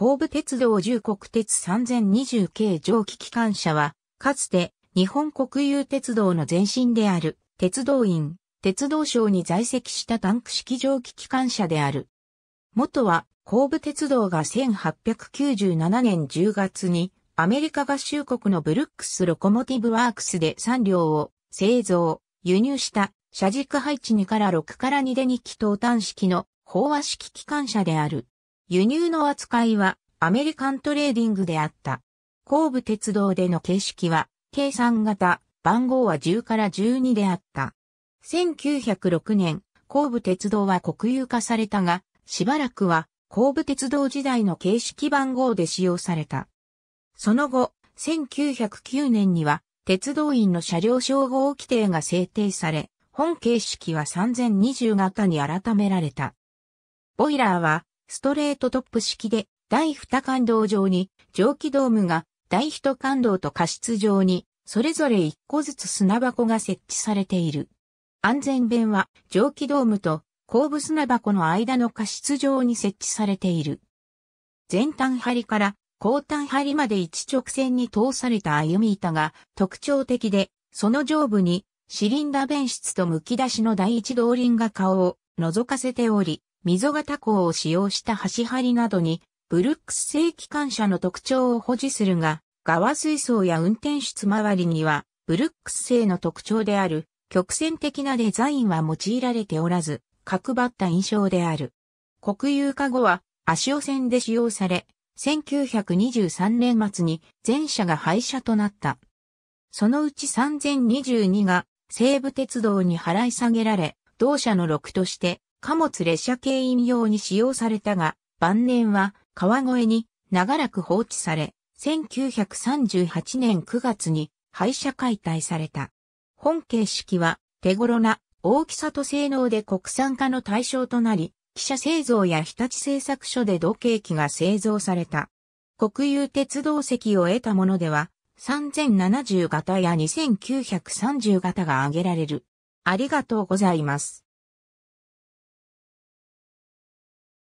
神戸鉄道重国鉄3020系蒸気機関車は、かつて日本国有鉄道の前身である鉄道院、鉄道省に在籍したタンク式蒸気機関車である。元は神戸鉄道が1897年10月にアメリカ合衆国のブルックスロコモティブワークスで3両を製造、輸入した車軸配置2から6から2で2気筒単式の飽和式機関車である。輸入の扱いはアメリカントレーディングであった。後部鉄道での形式は、計算型、番号は10から12であった。1906年、後部鉄道は国有化されたが、しばらくは後部鉄道時代の形式番号で使用された。その後、1909年には、鉄道員の車両称号規定が制定され、本形式は3020型に改められた。ボイラーはストレートトップ式で、第二感動上に、蒸気ドームが、第一感動と過失上に、それぞれ一個ずつ砂箱が設置されている。安全弁は、蒸気ドームと、後部砂箱の間の過失上に設置されている。前端張りから後端張りまで一直線に通された歩み板が特徴的で、その上部にシリンダ弁室と剥き出しの第一動輪が顔を覗かせており、溝型港を使用した端張りなどに、ブルックス製機関車の特徴を保持するが、側水槽や運転室周りには、ブルックス製の特徴である、曲線的なデザインは用いられておらず、角張った印象である。国有化後は、足尾線で使用され、1923年末に全車が廃車となった。そのうち3022が西武鉄道に払い下げられ、同社の6として貨物列車牽引用に使用されたが、晩年は川越に長らく放置され、1938年9月に廃車解体された。本形式は手頃な大きさと性能で国産化の対象となり、汽車製造や日立製作所で同型機が製造された。国有鉄道席を得たものでは、3070型や2930型が挙げられる。ありがとうございます。